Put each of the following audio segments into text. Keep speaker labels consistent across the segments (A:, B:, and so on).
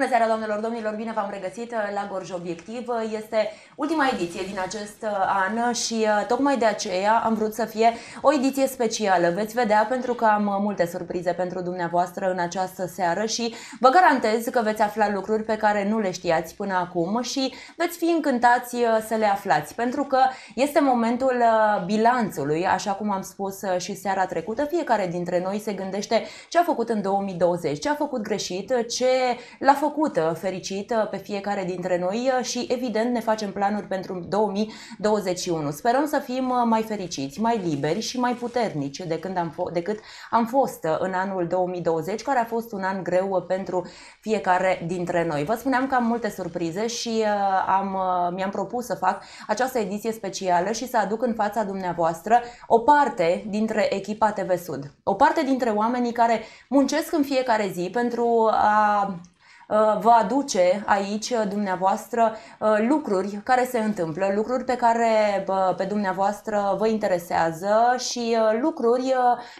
A: Bună seara, doamnelor, domnilor, bine v-am regăsit uh, la Gorj Obiectiv. Uh, este ultima ediție din acest uh, an și tocmai de aceea am vrut să fie o ediție specială. Veți vedea pentru că am multe surprize pentru dumneavoastră în această seară și vă garantez că veți afla lucruri pe care nu le știați până acum și veți fi încântați să le aflați pentru că este momentul bilanțului, așa cum am spus și seara trecută. Fiecare dintre noi se gândește ce a făcut în 2020, ce a făcut greșit, ce l-a făcut plăcută, fericită pe fiecare dintre noi uh, și evident ne facem planuri pentru 2021. Sperăm să fim uh, mai fericiți, mai liberi și mai puternici de când am fo- decât am fost uh, în anul 2020, care a fost un an greu pentru fiecare dintre noi. Vă spuneam că am multe surprize și am, mi-am propus să fac această ediție specială și să aduc în fața dumneavoastră o parte dintre echipa TV Sud, o parte dintre oamenii care muncesc în fiecare zi pentru a Uh, vă aduce aici uh, dumneavoastră uh, lucruri care se întâmplă, lucruri pe care pe dumneavoastră vă interesează și lucruri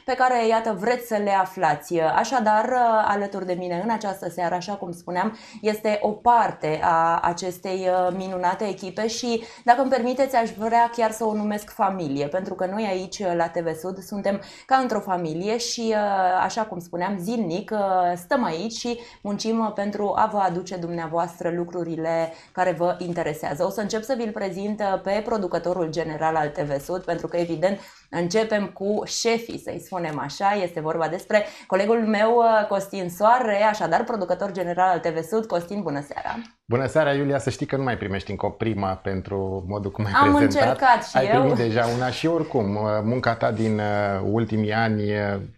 A: pe care, iată, vreți să le aflați. Așadar, alături de mine în această seară, așa cum spuneam, este o parte a acestei minunate echipe și, dacă îmi permiteți, aș vrea chiar să o numesc familie, pentru că noi aici la TV Sud suntem ca într-o familie și, așa cum spuneam, zilnic stăm aici și muncim pentru pentru a vă aduce dumneavoastră lucrurile care vă interesează. O să încep să vi-l prezint uh, pe producătorul general al TV Sud, pentru că evident Începem cu șefii, să-i spunem așa. Este vorba despre colegul meu uh, Costin Soare, așadar producător general al TV Sud. Costin, bună seara!
B: Bună seara, Iulia! Să știi că nu mai primești încă o prima pentru modul cum ai Am prezentat. încercat și ai eu. Ai primit deja una și oricum, uh, munca ta din uh, ultimii ani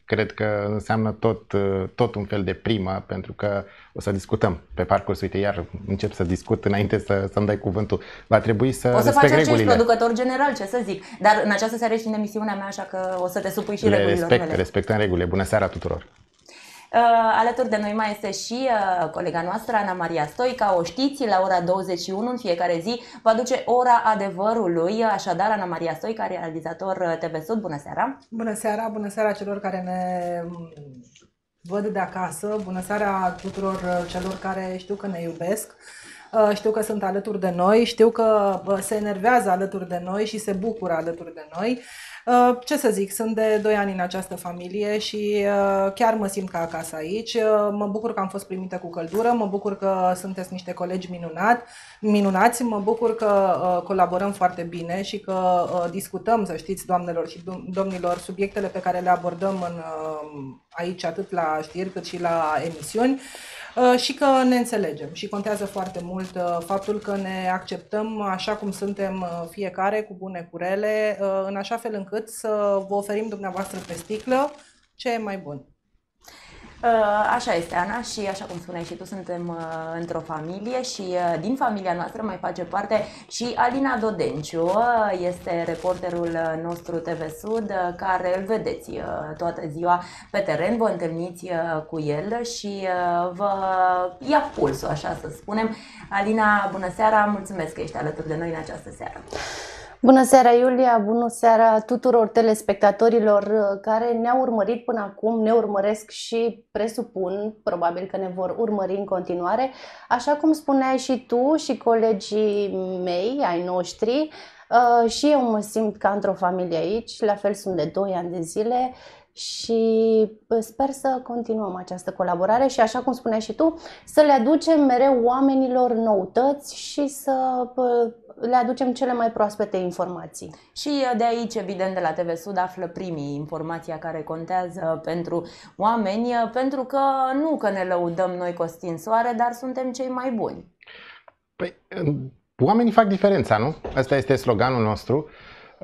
B: cred că înseamnă tot, tot un fel de primă, pentru că o să discutăm pe parcurs. Uite, iar încep să discut înainte să, să-mi dai cuvântul. Va trebui să O să faci acest producător
A: general, ce să zic. Dar în această seară ești în emisiune promisiunea mea, așa că o să te supui și Le regulilor respect,
B: mele. în regulile. Bună seara tuturor!
A: Uh, alături de noi mai este și uh, colega noastră, Ana Maria Stoica. O știți, la ora 21 în fiecare zi va duce ora adevărului. Așadar, Ana Maria Stoica, realizator uh, TV Sud, bună seara!
C: Bună seara! Bună seara celor care ne mm, văd de acasă. Bună seara tuturor uh, celor care știu că ne iubesc. Uh, știu că sunt alături de noi, știu că se enervează alături de noi și se bucură alături de noi. Uh, ce să zic, sunt de 2 ani în această familie și uh, chiar mă simt ca acasă aici. Uh, mă bucur că am fost primită cu căldură, mă bucur că sunteți niște colegi minunat, minunați, mă bucur că colaborăm foarte bine și că discutăm, să știți, doamnelor și domnilor, subiectele pe care le abordăm în, aici atât la știri cât și la emisiuni. Uh, și că ne înțelegem și contează foarte mult uh, faptul că ne acceptăm așa cum suntem uh, fiecare, cu bune, curele, în așa fel încât să vă oferim dumneavoastră pe sticlă ce e mai bun. Uh, așa este, Ana, și așa cum spuneai
A: și tu, suntem uh, într-o familie și uh, din familia noastră mai face parte și Alina Dodenciu, este reporterul nostru TV Sud, care îl vedeți toată ziua pe teren, vă întâlniți cu el și vă ia pulsul, așa să spunem. Alina, bună seara, mulțumesc că ești alături de noi în această
B: seară.
D: Bună seara, Iulia! Bună seara tuturor telespectatorilor uh, care ne-au urmărit până acum, ne urmăresc și presupun, probabil că ne vor urmări în continuare. Așa cum spuneai și tu și colegii mei, ai noștri, uh, și eu mă simt ca într-o familie aici, la fel sunt de 2 ani de zile și sper să continuăm această colaborare și, așa cum spuneai și tu, să le aducem mereu oamenilor noutăți și să le aducem
A: cele mai proaspete informații. Și uh, de aici, evident, de la TV Sud află primii informația care contează pentru oameni, uh, pentru că nu că ne lăudăm noi Costin Soare, dar suntem cei mai buni.
B: Păi, um, oamenii fac diferența, nu? Asta este sloganul nostru.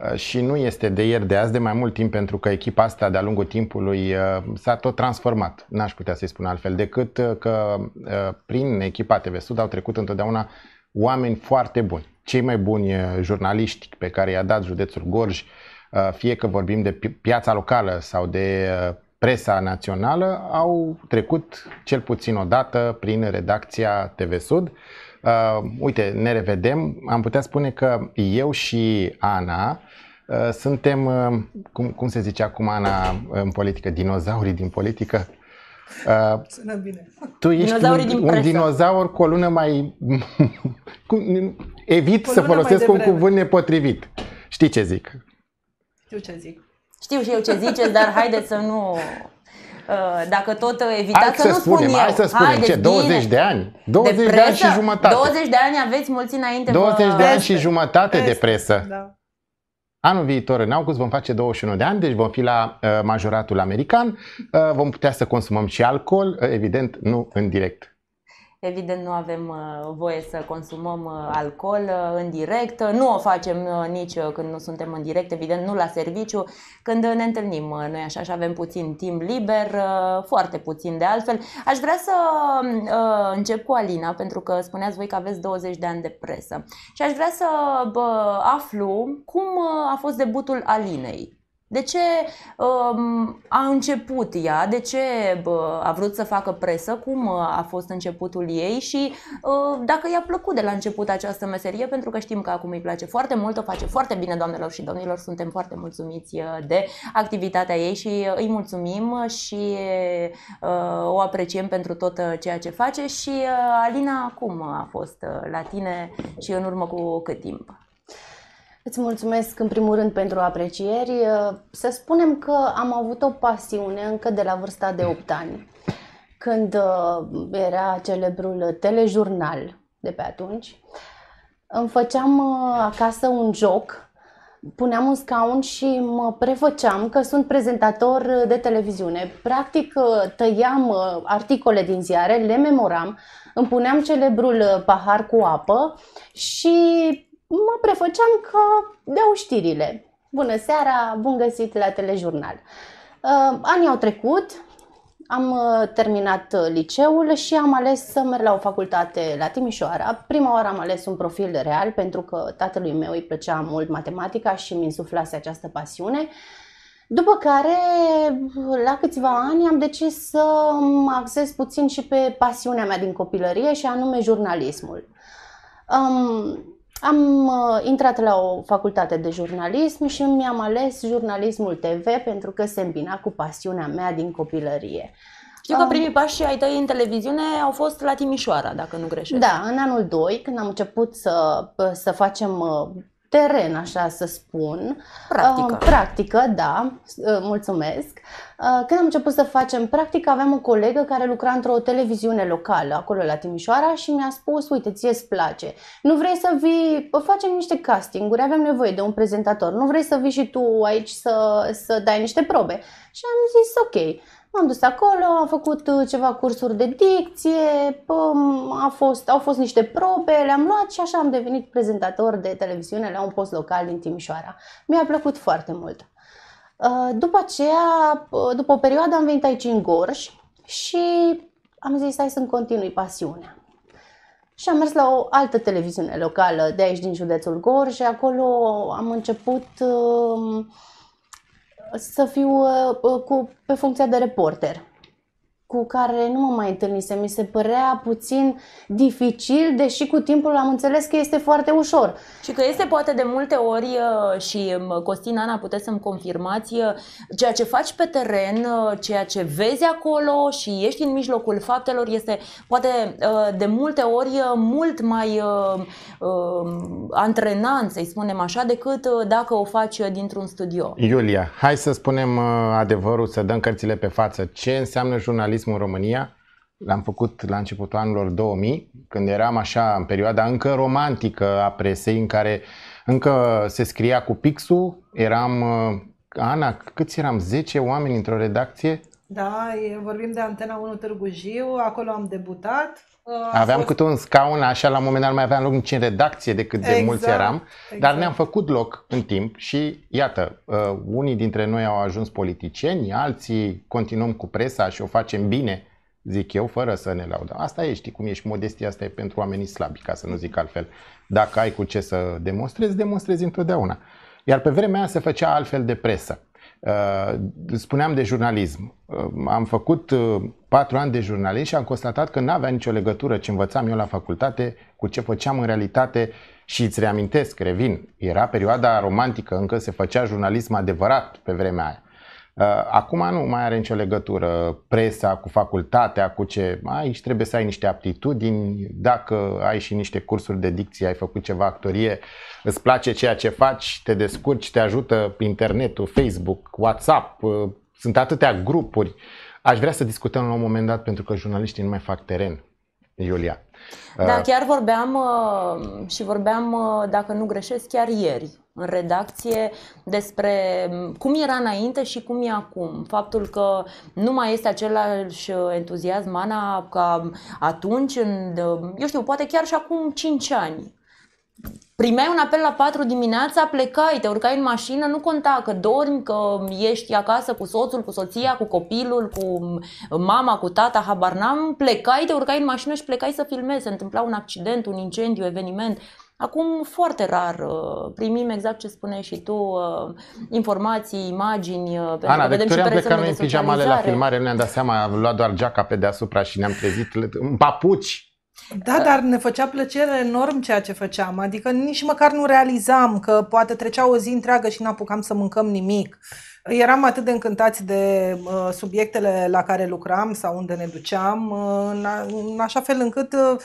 B: Uh, și nu este de ieri de azi, de mai mult timp, pentru că echipa asta de-a lungul timpului uh, s-a tot transformat. N-aș putea să-i spun altfel decât uh, că prin echipa TV Sud au trecut întotdeauna oameni foarte buni. Cei mai buni jurnaliști pe care i-a dat județul Gorj, fie că vorbim de piața locală sau de presa națională, au trecut cel puțin o dată prin redacția TV Sud Uh, uite, ne revedem. Am putea spune că eu și Ana uh, suntem, uh, cum, cum se zice acum Ana în politică, dinozaurii din politică? Uh, Sună bine. Tu ești un, din un dinozaur cu o lună mai... evit cu să folosesc un cuvânt nepotrivit. Știi ce zic?
A: Știu ce zic. Știu și eu ce ziceți, dar haideți să nu Uh, dacă tot uh, evitați să, să nu spunem, spun eu. Hai să spunem, Haideți, ce, 20 bine. de
B: ani? 20 de, de ani și jumătate. 20
A: de ani aveți mulți înainte. 20 de ani și
B: jumătate Peste. de presă. Da. Anul viitor, în august, vom face 21 de ani, deci vom fi la uh, majoratul american, uh, vom putea să consumăm și alcool, uh, evident, nu în direct.
A: Evident, nu avem uh, voie să consumăm uh, alcool uh, în direct, nu o facem nici când nu suntem în direct, evident, nu la serviciu, când ne întâlnim noi așa și avem puțin timp liber, foarte puțin de altfel. Aș vrea să încep cu Alina, pentru că spuneați voi că aveți 20 de ani de presă și aș vrea să aflu cum a fost debutul Alinei de ce um, a început ea, de ce a vrut să facă presă, cum uh, a fost începutul ei și uh, dacă i-a plăcut de la început această meserie, pentru că știm că acum îi place foarte mult, o face foarte bine, doamnelor și domnilor, suntem foarte mulțumiți uh, de activitatea ei și uh, îi mulțumim și uh, o apreciem pentru tot ceea ce face și uh, Alina, cum a fost la tine și în urmă cu cât timp? Îți mulțumesc în primul rând pentru aprecieri. Uh, să spunem că am
D: avut o pasiune încă de la vârsta de 8 ani, când uh, era celebrul telejurnal de pe atunci. Îmi făceam uh, acasă un joc puneam un scaun și mă prefăceam că sunt prezentator de televiziune. Practic tăiam articole din ziare, le memoram, îmi puneam celebrul pahar cu apă și mă prefăceam că dau știrile. Bună seara, bun găsit la telejurnal. Uh, anii au trecut, am uh, terminat uh, liceul și am ales să merg la o facultate la Timișoara. Prima oară am ales un profil real pentru că tatălui meu îi plăcea mult matematica și mi insuflase această pasiune. După care, la câțiva ani, am decis să mă axez puțin și pe pasiunea mea din copilărie și anume jurnalismul. Um, am uh, intrat la o facultate de jurnalism și mi-am ales jurnalismul TV pentru că se îmbina cu pasiunea mea din copilărie. Știu că primii
A: pași ai tăi în televiziune au fost la Timișoara, dacă nu greșesc. Da,
D: în anul 2, când am început să, să facem uh, teren, așa să spun. Practică. Uh, practică, da, uh, mulțumesc. Uh, când am început să facem practică, aveam o colegă care lucra într-o televiziune locală, acolo la Timișoara, și mi-a spus, uite, ție îți place, nu vrei să vii, facem niște castinguri, avem nevoie de un prezentator, nu vrei să vii și tu aici să, să dai niște probe? Și am zis, ok. M-am dus acolo, am făcut uh, ceva cursuri de dicție, um, a fost, au fost niște probe, le-am luat și așa am devenit prezentator de televiziune la un post local din Timișoara. Mi-a plăcut foarte mult. Uh, după aceea, uh, după o perioadă am venit aici în Gorj și am zis, hai să-mi continui pasiunea. Și am mers la o altă televiziune locală de aici din județul Gorj și acolo am început uh, să fiu uh, uh, cu, pe funcția de reporter cu care nu mă mai întâlnise. Mi se părea puțin dificil, deși cu timpul am înțeles că este foarte ușor.
A: Și că este poate de multe ori uh, și um, Costin Ana, puteți să-mi confirmați uh, ceea ce faci pe teren, uh, ceea ce vezi acolo și ești în mijlocul faptelor este poate de multe ori mult mai um, antrenant, să-i spunem așa, decât dacă o faci dintr-un studio.
B: Iulia, hai să spunem adevărul, să dăm cărțile pe față. Ce înseamnă jurnalist jurnalismul în România. L-am făcut la începutul anilor 2000, când eram așa în perioada încă romantică a presei, în care încă se scria cu pixul, eram... Uh, Ana, câți eram? 10 oameni într-o redacție?
C: Da, vorbim de Antena 1 Târgu Jiu, acolo am debutat.
B: Aveam fost... câte un scaun așa, la un moment dat mai aveam loc nici în redacție decât de exact, mulți eram, exact. dar ne-am făcut loc în timp și iată, uh, unii dintre noi au ajuns politicieni, alții continuăm cu presa și o facem bine, zic eu, fără să ne laudăm. Asta e, știi cum ești, modestia asta e pentru oamenii slabi, ca să nu zic altfel. Dacă ai cu ce să demonstrezi, demonstrezi întotdeauna. Iar pe vremea aia se făcea altfel de presă. Uh, spuneam de jurnalism. Uh, am făcut uh, patru ani de jurnalism și am constatat că nu avea nicio legătură ce învățam eu la facultate cu ce făceam în realitate și îți reamintesc, revin, era perioada romantică, încă se făcea jurnalism adevărat pe vremea aia. Uh, acum nu mai are nicio legătură presa cu facultatea, cu ce. Aici trebuie să ai niște aptitudini, dacă ai și niște cursuri de dicție, ai făcut ceva actorie, îți place ceea ce faci, te descurci, te ajută internetul, Facebook, WhatsApp, uh, sunt atâtea grupuri. Aș vrea să discutăm la un moment dat pentru că jurnaliștii nu mai fac teren, Iulia. Da, ah. chiar
A: vorbeam uh, și vorbeam, uh, dacă nu greșesc, chiar ieri în redacție despre mm, cum era înainte și cum e acum. Faptul că nu mai este același uh, entuziasm, Ana, ca atunci, în, eu știu, poate chiar și acum 5 ani primeai un apel la 4 dimineața, plecai, te urcai în mașină, nu conta că dormi, că ești acasă cu soțul, cu soția, cu copilul, cu mama, cu tata, habar n-am, plecai, te urcai în mașină și plecai să filmezi, se întâmpla un accident, un incendiu, eveniment. Acum foarte rar uh, primim exact ce spuneai și tu, uh, informații, imagini, Ana, uh, pentru că vedem și pe rețelele
B: de socializare. în pijamale la filmare, nu ne-am dat seama, am luat doar geaca pe deasupra și ne-am trezit în papuci.
C: Da, uh, dar ne făcea plăcere enorm ceea ce făceam, adică nici măcar nu realizam că poate trecea o zi întreagă și n-apucam să mâncăm nimic. Eram atât de încântați de uh, subiectele la care lucram sau unde ne duceam, uh, în, a, în așa fel încât uh,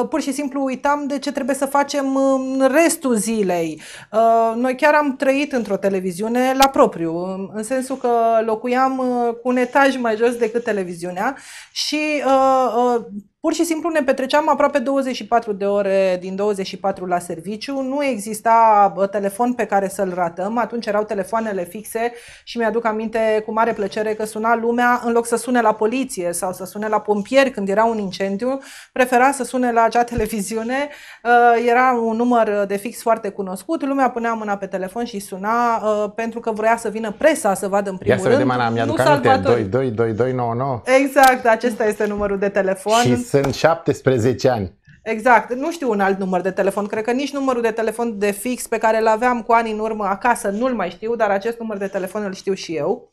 C: uh pur și simplu uitam de ce trebuie să facem în restul zilei. Uh, noi chiar am trăit într-o televiziune la propriu, în sensul că locuiam uh, cu un etaj mai jos decât televiziunea și uh, uh, Pur și simplu ne petreceam aproape 24 de ore din 24 la serviciu, nu exista telefon pe care să-l ratăm, atunci erau telefoanele fixe și mi-aduc aminte cu mare plăcere că suna lumea, în loc să sune la poliție sau să sune la pompieri când era un incendiu, prefera să sune la acea televiziune, uh, era un număr de fix foarte cunoscut, lumea punea mâna pe telefon și suna uh, pentru că vrea să vină presa să vadă în primul Ia să rând. Vedem, Ana, mi-aduc aminte,
B: 22299.
C: Exact, acesta este numărul de telefon. Și
B: sunt 17 ani.
C: Exact, nu știu un alt număr de telefon, cred că nici numărul de telefon de fix pe care îl aveam cu ani în urmă acasă nu-l mai știu, dar acest număr de telefon îl știu și eu.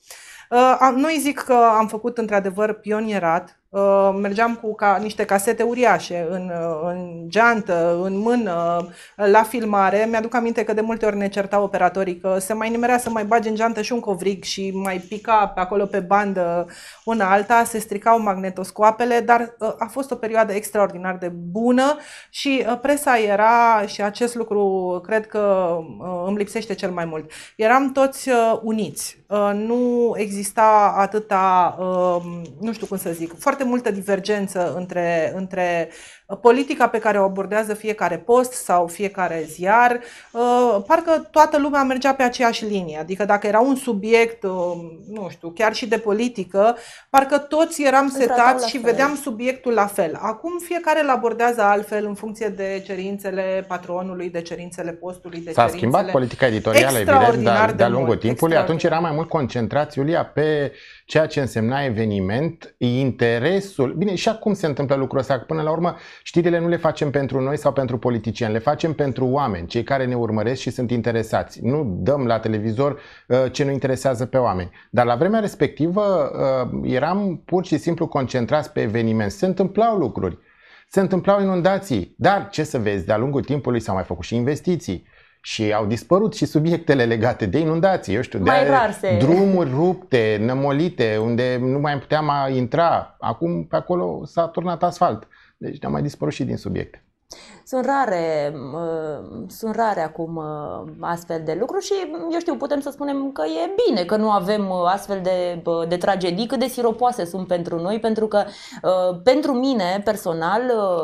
C: Uh, nu-i zic că am făcut într-adevăr pionierat, Uh, mergeam cu ca, niște casete uriașe în, uh, în geantă, în mână, uh, la filmare. Mi-aduc aminte că de multe ori ne certau operatorii că se mai nimerea să mai bage în geantă și un covrig și mai pica pe acolo pe bandă una alta, se stricau magnetoscoapele, dar a fost o perioadă extraordinar de bună și presa era, și acest lucru cred că îmi lipsește cel mai mult, eram toți uniți. Nu exista atâta, nu știu cum să zic, foarte multă divergență între, între politica pe care o abordează fiecare post sau fiecare ziar, uh, parcă toată lumea mergea pe aceeași linie. Adică dacă era un subiect, uh, nu știu, chiar și de politică, parcă toți eram setați și vedeam subiectul la fel. Acum fiecare îl abordează altfel în funcție de cerințele patronului, de cerințele postului, de S-a schimbat politica editorială, evident, dar de-a lungul mult, timpului. Atunci
B: era mai mult concentrat, Iulia, pe ceea ce însemna eveniment, interesul. Bine, și acum se întâmplă lucrul ăsta. Până la urmă, Știrile nu le facem pentru noi sau pentru politicieni, le facem pentru oameni, cei care ne urmăresc și sunt interesați. Nu dăm la televizor uh, ce nu interesează pe oameni. Dar la vremea respectivă uh, eram pur și simplu concentrați pe eveniment. Se întâmplau lucruri, se întâmplau inundații, dar ce să vezi, de-a lungul timpului s-au mai făcut și investiții și au dispărut și subiectele legate de inundații, eu știu, Mai de drumuri rupte, nămolite, unde nu mai puteam intra. Acum pe acolo s-a turnat asfalt. Deci ne-am mai dispărut și din subiect.
A: Sunt rare, sunt rare acum astfel de lucruri și, eu știu, putem să spunem că e bine că nu avem astfel de, de tragedii, cât de siropoase sunt pentru noi, pentru că ă, pentru mine personal, ă,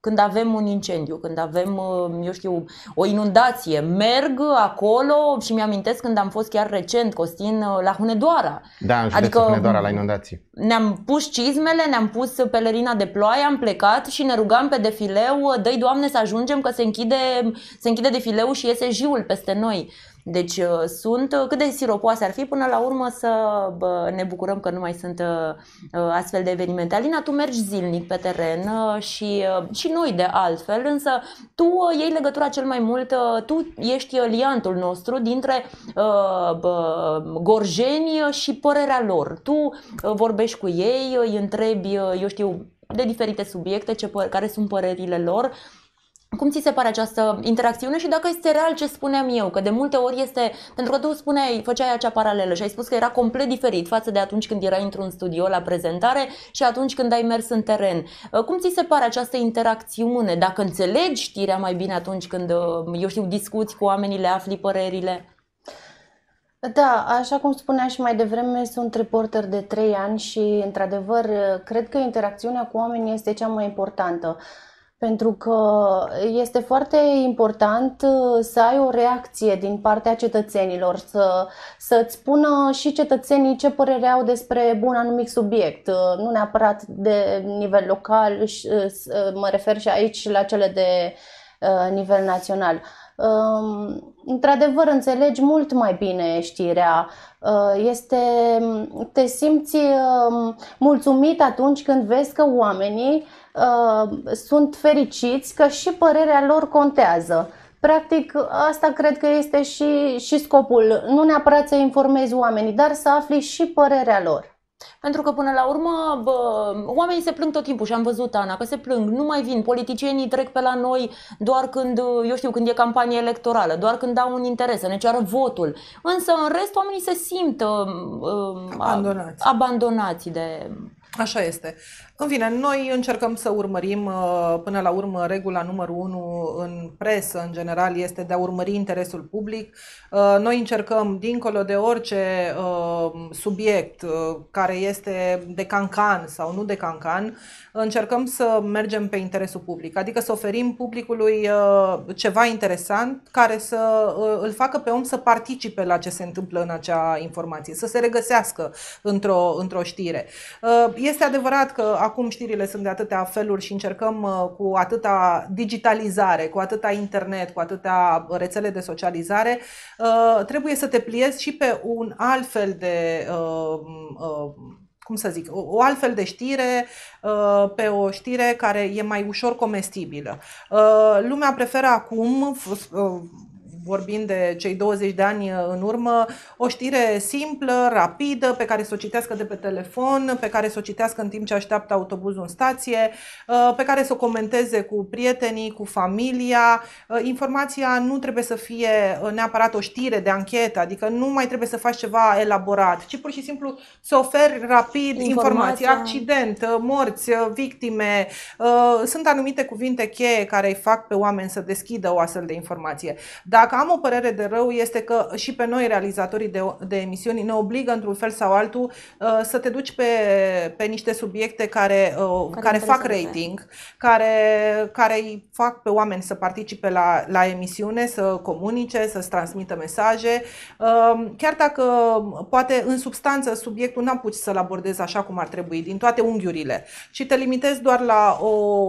A: când avem un incendiu, când avem, ă, eu știu, o inundație, merg acolo și mi-amintesc când am fost chiar recent, Costin, la Hunedoara.
B: Da, în adică Hunedoara, la inundații.
A: Ne-am pus cizmele, ne-am pus pelerina de ploaie, am plecat și ne rugam pe defileu, dăi Doamne doamne, să ajungem că se închide, se închide fileu și iese jiul peste noi. Deci uh, sunt uh, cât de siropoase ar fi până la urmă să ne bucurăm că nu mai sunt uh, astfel de evenimente. Alina, tu mergi zilnic pe teren și, și noi de altfel, însă tu iei legătura cel mai mult, tu ești liantul nostru dintre gorjeni și părerea lor. Tu vorbești cu ei, îi întrebi, eu știu, de diferite subiecte, ce, care sunt părerile lor cum ți se pare această interacțiune și dacă este real ce spuneam eu? Că de multe ori este, pentru că tu spuneai, făceai acea paralelă și ai spus că era complet diferit față de atunci când erai într-un studio la prezentare și atunci când ai mers în teren. Uh, cum ți se pare această interacțiune? Dacă înțelegi știrea mai bine atunci când, uh, eu știu, discuți cu oamenii, le afli părerile?
D: Da, așa cum spunea și mai devreme, sunt reporter de trei ani și, într-adevăr, cred că interacțiunea cu oamenii este cea mai importantă pentru că este foarte important uh, să ai o reacție din partea cetățenilor, să, să-ți spună și cetățenii ce părere au despre un anumit subiect, uh, nu neapărat de nivel local, uh, mă refer și aici la cele de nivel național. Um, într-adevăr, înțelegi mult mai bine știrea. Este, te simți um, mulțumit atunci când vezi că oamenii Uh, sunt fericiți că și părerea lor contează. Practic, asta cred că este și, și scopul. Nu neapărat să informezi oamenii, dar să afli și părerea lor.
A: Pentru că până la urmă bă, oamenii se plâng tot timpul și am văzut Ana că se plâng, nu mai vin, politicienii trec pe la noi doar când, eu știu, când e campanie electorală, doar când au un interes, să ne ceară votul. Însă în rest oamenii se simt uh, uh abandonați.
C: abandonați de... Așa este. În fine, noi încercăm să urmărim uh, până la urmă regula numărul 1 în presă, în general, este de a urmări interesul public. Uh, noi încercăm, dincolo de orice uh, subiect care este de cancan sau nu de cancan, încercăm să mergem pe interesul public, adică să oferim publicului ceva interesant care să îl facă pe om să participe la ce se întâmplă în acea informație, să se regăsească într-o, într-o știre. Este adevărat că acum știrile sunt de atâtea feluri și încercăm uh, cu atâta digitalizare, cu atâta internet, cu atâtea rețele de socializare, uh, trebuie să te pliezi și pe un alt fel de uh, cum să zic, o, altfel de știre pe o știre care e mai ușor comestibilă. lumea preferă acum, vorbim de cei 20 de ani uh, în urmă, o știre simplă, rapidă, pe care să o citească de pe telefon, pe care să o citească în timp ce așteaptă autobuzul în stație, uh, pe care să o comenteze cu prietenii, cu familia. Uh, informația nu trebuie să fie neapărat o știre de anchetă, adică nu mai trebuie să faci ceva elaborat, ci pur și simplu să oferi rapid informații, accident, morți, victime. Sunt anumite cuvinte cheie care îi fac pe oameni să deschidă o astfel de informație. Dacă dacă am o părere de rău, este că și pe noi, realizatorii de, de emisiuni, ne obligă într-un fel sau altul uh, să te duci pe, pe niște subiecte care, uh, care, care fac rating, care, care îi fac pe oameni să participe la, la emisiune, să comunice, să-ți transmită mesaje. Um, chiar dacă poate în substanță subiectul n-am putut să-l abordez așa cum ar trebui, din toate unghiurile, și te limitezi doar la o,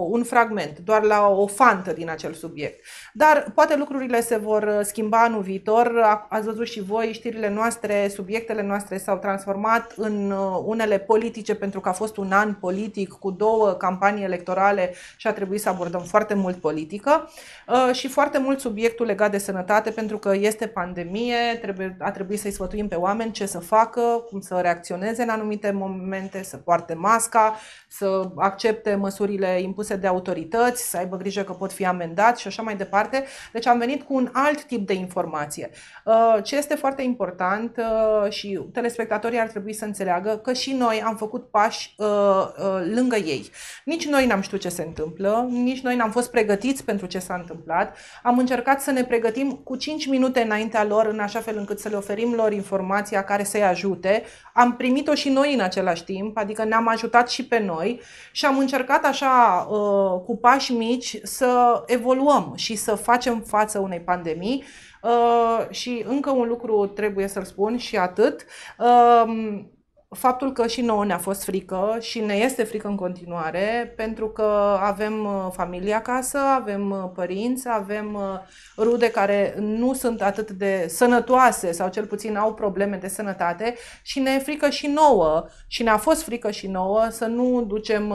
C: un fragment, doar la o fantă din acel subiect. Dar poate lucrurile se vor uh, schimba anul viitor. Ați văzut și voi, știrile noastre, subiectele noastre s-au transformat în uh, unele politice pentru că a fost un an politic cu două campanii electorale și a trebuit să abordăm foarte mult politică uh, și foarte mult subiectul legat de sănătate pentru că este pandemie, trebuie, a trebuit să-i sfătuim pe oameni ce să facă, cum să reacționeze în anumite momente, să poarte masca, să accepte măsurile impuse de autorități, să aibă grijă că pot fi amendați și așa mai departe. Deci am venit cu un alt tip de informație. Uh, ce este foarte important uh, și telespectatorii ar trebui să înțeleagă că și noi am făcut pași uh, lângă ei. Nici noi n-am știut ce se întâmplă, nici noi n-am fost pregătiți pentru ce s-a întâmplat. Am încercat să ne pregătim cu 5 minute înaintea lor, în așa fel încât să le oferim lor informația care să-i ajute. Am primit-o și noi în același timp, adică ne-am ajutat și pe noi noi și am încercat așa uh, cu pași mici să evoluăm și să facem față unei pandemii. Uh, și încă un lucru trebuie să-l spun și atât. Um, faptul că și nouă ne-a fost frică și ne este frică în continuare, pentru că avem uh, familia, acasă, avem uh, părinți, avem uh, rude care nu sunt atât de sănătoase sau cel puțin au probleme de sănătate și ne e frică și nouă și ne-a fost frică și nouă să nu ducem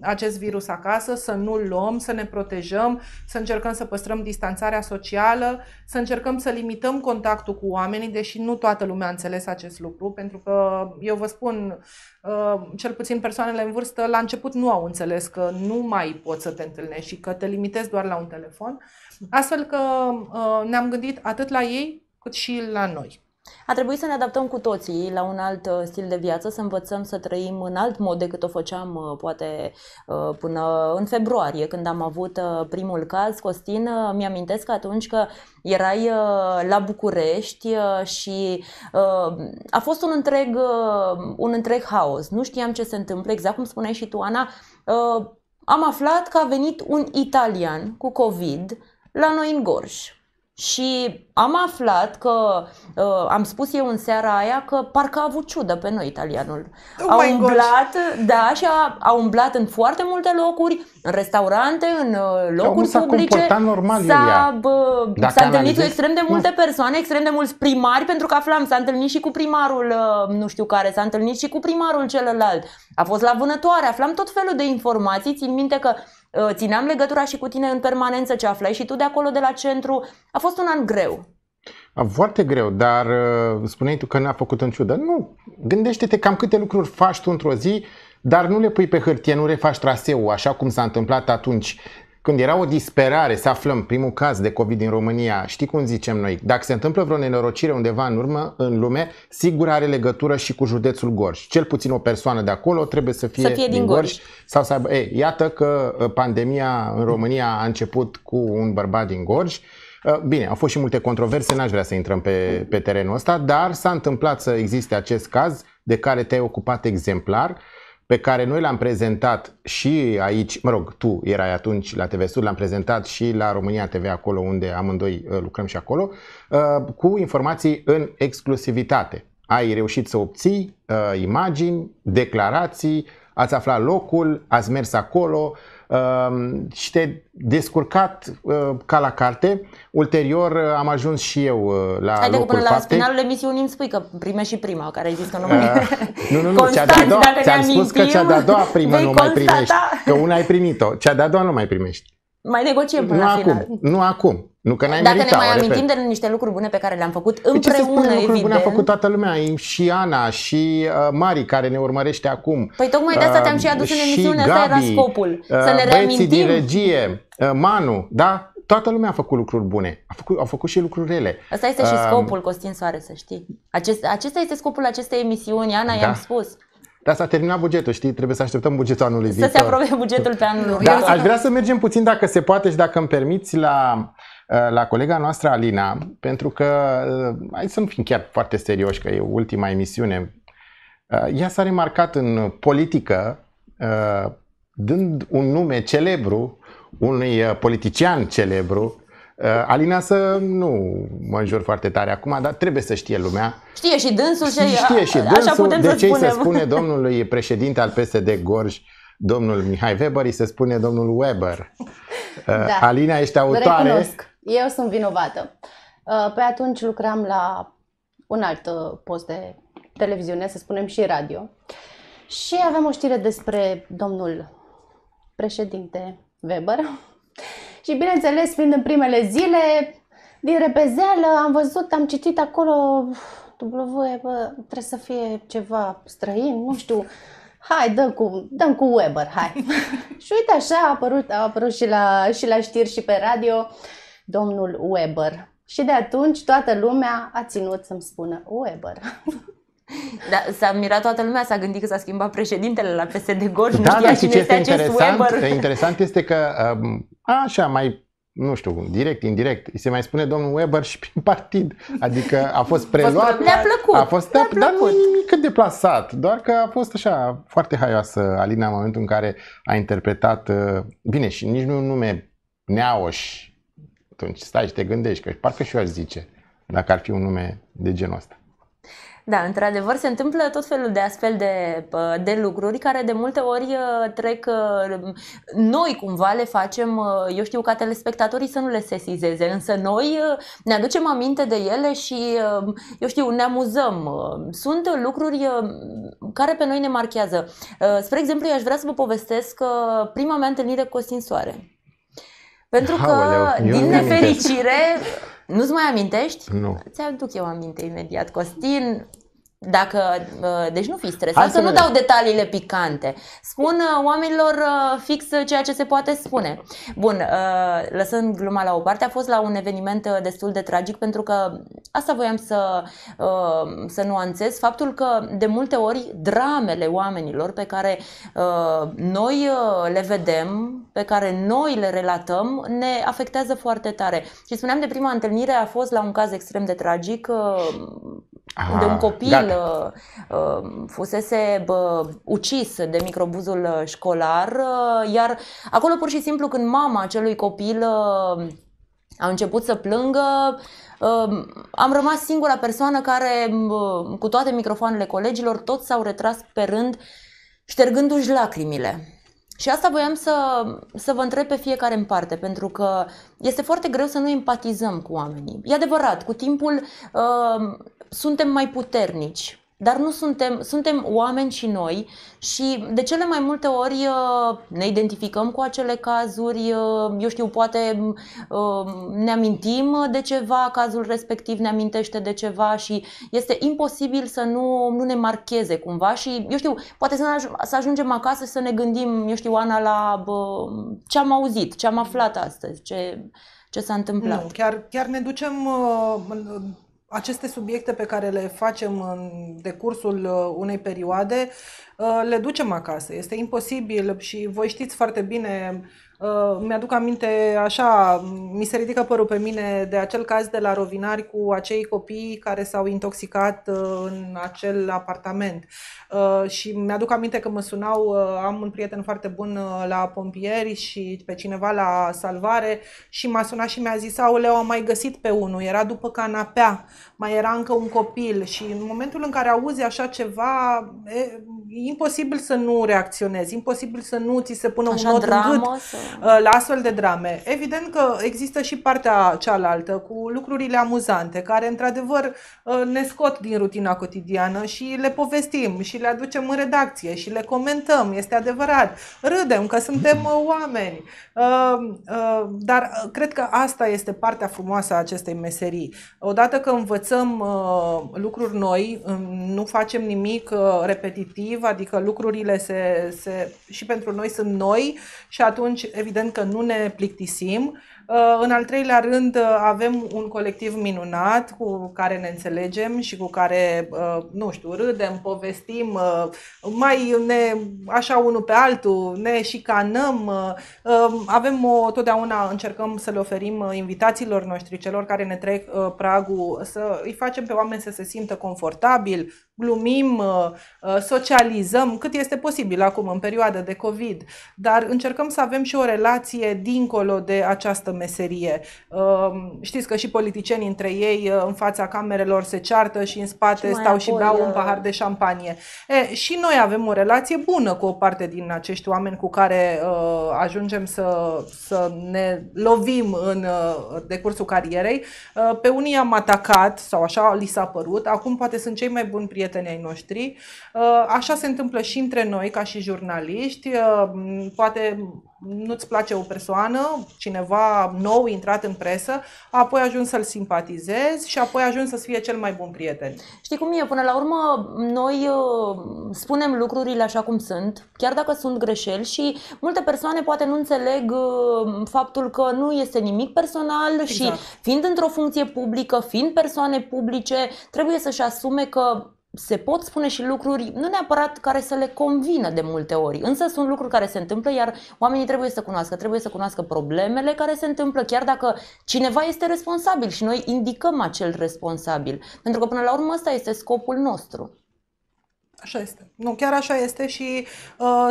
C: acest virus acasă, să nu-l luăm, să ne protejăm, să încercăm să păstrăm distanțarea socială, să încercăm să limităm contactul cu oamenii, deși nu toată lumea a înțeles acest lucru, pentru că eu vă spun, uh, cel puțin persoanele în vârstă, la început nu au înțeles că nu mai poți să te întâlnești și că te limitezi doar la un telefon. Astfel că uh, ne-am gândit atât la ei cât și la noi. A trebuit să ne adaptăm cu toții la un alt uh, stil de viață, să
A: învățăm să trăim în alt mod decât o făceam uh, poate uh, până în februarie, când am avut primul caz. Costin, mi-amintesc atunci că erai la București și a fost un întreg, un întreg haos. Nu știam ce se întâmplă, exact cum spuneai și tu, Ana. Am aflat că a venit un italian cu COVID la noi în Gorj și am aflat că uh, am spus eu în seara aia că parcă a avut ciudă pe noi italianul. Oh a umblat, da, și a, a umblat în foarte multe locuri, în restaurante, în uh, locuri s-a publice. S-a normal s-a, bă, s-a întâlnit cu extrem de multe persoane, extrem de mulți primari, pentru că aflam, s-a întâlnit și cu primarul uh, nu știu care, s-a întâlnit și cu primarul celălalt. A fost la vânătoare, aflam tot felul de informații, țin minte că uh, Uh, țineam legătura și cu tine în permanență ce aflai și tu de acolo, de la centru. A fost un an greu.
B: A, foarte greu, dar uh, spuneai tu că n-a făcut în ciudă. Nu, gândește-te cam câte lucruri faci tu într-o zi dar nu le pui pe hârtie, nu refaci traseul așa cum s-a întâmplat atunci. Când era o disperare să aflăm primul caz de COVID din România, știi cum zicem noi, dacă se întâmplă vreo nenorocire undeva în urmă, în lume, sigur are legătură și cu județul Gorj. Cel puțin o persoană de acolo trebuie să fie, să fie din, Gorj. Gorj. Sau să aibă... Ei, iată că ă, pandemia în România a început cu un bărbat din Gorj. Ă, bine, au fost și multe controverse, n-aș vrea să intrăm pe, pe terenul ăsta, dar s-a întâmplat să existe acest caz de care te-ai ocupat exemplar pe care noi l-am prezentat și aici, mă rog, tu erai atunci la TV Sud, l-am prezentat și la România TV acolo unde amândoi uh, lucrăm și acolo, uh, cu informații în exclusivitate. Ai reușit să obții uh, imagini, declarații, ați aflat locul, ați mers acolo, Ehm, și te descurcat ehm, ca la carte. Ulterior ehm, am ajuns și eu la Hai locul până faptei. la finalul
A: emisiunii îmi spui că prime și prima, care ai zis că nu mai eh,
B: Nu, nu, nu, Constant, cea de-a doua, ți-am spus că cea de-a doua primă nu mai primești, da. că una ai primit-o, cea de-a doua nu mai primești
A: mai negociem până nu la acum, final.
B: Nu acum, nu că n-ai Dacă ne mai amintim repet.
A: de niște lucruri bune pe care le-am făcut împreună, ce evident. bune a făcut
B: toată lumea, și Ana, și uh, Mari care ne urmărește acum. Păi tocmai de asta te-am și adus uh, și în emisiune, asta era scopul, uh, să ne reamintim. din regie, uh, Manu, da? Toată lumea a făcut lucruri bune, a făcut, au făcut și lucruri rele. Asta este și um, scopul,
A: Costin Soare, să știi. Acest, acesta este scopul acestei emisiuni, Ana, da. i-am spus.
B: Dar s-a terminat bugetul, știi? Trebuie să așteptăm bugetul anului viitor. Să se aprobe bugetul
A: pe anul. Dar aș vrea să
B: mergem puțin, dacă se poate și dacă îmi permiți, la, uh, la colega noastră Alina, pentru că, uh, hai să fim chiar foarte serioși, că e ultima emisiune. Uh, ea s-a remarcat în politică, dând un nume celebru unui politician celebru, Uh, Alina să nu mă înjur foarte tare acum, dar trebuie să știe lumea.
A: Știe și dânsul. Și, știe și dânsul. Așa putem de să ce spunem. spune
B: domnului președinte al PSD Gorj, domnul Mihai Weber, îi se spune domnul Weber. Uh, da. Alina, ești autoare. Recunosc.
D: Eu sunt vinovată. Uh, pe atunci lucram la un alt post de televiziune, să spunem și radio. Și avem o știre despre domnul președinte Weber și bineînțeles, fiind în primele zile, din repezeală am văzut, am citit acolo W, bă, trebuie să fie ceva străin, nu știu, hai, dăm cu, dăm cu Weber, hai. și uite așa a apărut, a apărut și, la, și la știri și pe radio domnul Weber. Și de atunci toată lumea a ținut să-mi spună Weber.
A: Da, s-a mirat toată lumea, s-a gândit că s-a schimbat președintele la PSD Gorj, da, nu știa da, cine este, este acest interesant, Weber.
B: Interesant este că um, așa mai nu știu, direct, indirect, îi se mai spune domnul Weber și prin partid. Adică a fost preluat. Ne-a plăcut. A fost, ne-a plăcut. dar nu nimic deplasat. doar că a fost așa foarte haioasă Alina în momentul în care a interpretat, uh, bine, și nici nu nume Neaoș. Atunci stai și te gândești, că parcă și eu aș zice, dacă ar fi un nume de genul ăsta.
A: Da, într-adevăr se întâmplă tot felul de astfel de, de lucruri care de multe ori ă, trec, ă, noi cumva le facem, ă, eu știu ca telespectatorii să nu le sesizeze, însă noi ne aducem aminte de ele și, eu știu, ne amuzăm. Sunt lucruri care pe noi ne marchează. Spre exemplu, eu aș vrea să vă povestesc prima mea întâlnire cu Costin Soare. Pentru că, Aoleu, din nefericire, nu-ți mai amintești? Nu. Ți-aduc eu aminte imediat, Costin. Dacă, uh, deci nu fi stresat, Hai să, să nu dau detaliile picante. Spun uh, oamenilor uh, fix ceea ce se poate spune. Bun, lăsând gluma la o parte, a fost la un eveniment destul de tragic pentru că asta voiam să, să nuanțez, faptul că de multe ori dramele oamenilor pe care noi le vedem, pe care noi le relatăm, ne afectează foarte tare. Și spuneam de prima întâlnire a fost la un caz extrem de tragic,
C: Aha, unde un copil
A: gata. Uh, uh, fusese bă, ucis de microbuzul uh, școlar, iar acolo pur și simplu când mama acelui copil a început să plângă, am rămas singura persoană care, cu toate microfoanele colegilor, toți s-au retras pe rând, ștergându-și lacrimile. Și asta voiam să, să vă întreb pe fiecare în parte, pentru că este foarte greu să nu empatizăm cu oamenii. E adevărat, cu timpul uh, suntem mai puternici, dar nu suntem, suntem oameni și noi și de cele mai multe ori uh, ne identificăm cu acele cazuri, uh, eu știu, poate uh, ne amintim de ceva, cazul respectiv ne amintește de ceva și este imposibil să nu, nu ne marcheze cumva și, eu știu, poate să, să ajungem acasă să ne gândim, eu știu, Ana, la ce am auzit, ce am aflat astăzi, ce, ce s-a întâmplat. Nu,
C: chiar, chiar ne ducem uh, aceste subiecte pe care le facem în decursul uh, unei perioade, uh, le ducem acasă. Este imposibil și voi știți foarte bine Uh, mi-aduc aminte, așa, mi se ridică părul pe mine de acel caz de la Rovinari cu acei copii care s-au intoxicat uh, în acel apartament. Uh, și mi-aduc aminte că mă sunau, am un prieten foarte bun la pompieri și pe cineva la salvare și m-a sunat și mi-a zis, aoleu, am mai găsit pe unul, era după canapea, mai era încă un copil și în momentul în care auzi așa ceva, imposibil să nu reacționezi, imposibil să nu ți se pună Așa un nod dramă, în gât sau... Uh, la astfel de drame. Evident că există și partea cealaltă cu lucrurile amuzante, care într-adevăr uh, ne scot din rutina cotidiană și le povestim și le aducem în redacție și le comentăm, este adevărat. Râdem că suntem uh, oameni. Dar cred că asta este partea frumoasă a acestei meserii. Odată că învățăm lucruri noi, nu facem nimic repetitiv, adică lucrurile se, se, și pentru noi sunt noi și atunci evident că nu ne plictisim, Uh, în al treilea rând, uh, avem un colectiv minunat cu care ne înțelegem și cu care, uh, nu știu, râdem, povestim, mai ne, așa unul pe altul, ne șicanăm. Avem o, totdeauna încercăm să le oferim invitațiilor noștri, celor care ne trec pragul, să îi facem pe oameni să se simtă confortabil, glumim, socializăm cât este posibil acum, în perioada de COVID, dar încercăm să avem și o relație dincolo de această meserie. Um, știți că și politicienii între ei uh, în fața camerelor se ceartă și în spate și stau și beau un uh, pahar de șampanie. E, și noi avem o relație bună cu o parte din acești oameni cu care uh, ajungem să, să ne lovim în decursul carierei. pe unii am atacat sau așa li s-a părut, acum poate sunt cei mai buni prieteni ai noștri. așa se întâmplă și între noi ca și jurnaliști. poate nu-ți place o persoană, cineva nou intrat în presă, apoi ajungi să-l simpatizezi și apoi ajungi să fie cel mai bun prieten. Știi cum e? Până la urmă, noi uh, spunem
A: lucrurile așa cum sunt, chiar dacă sunt greșeli și multe persoane poate nu înțeleg uh, faptul că nu este nimic personal exact. și fiind într-o funcție publică, fiind persoane publice, trebuie să-și asume că se pot spune și lucruri nu neapărat care să le convină de multe ori, însă sunt lucruri care se întâmplă, iar oamenii trebuie să cunoască, trebuie să cunoască problemele care se întâmplă, chiar dacă cineva este responsabil și noi indicăm acel
C: responsabil. Pentru că până la urmă ăsta este scopul nostru. Așa este. Nu, chiar așa este și uh,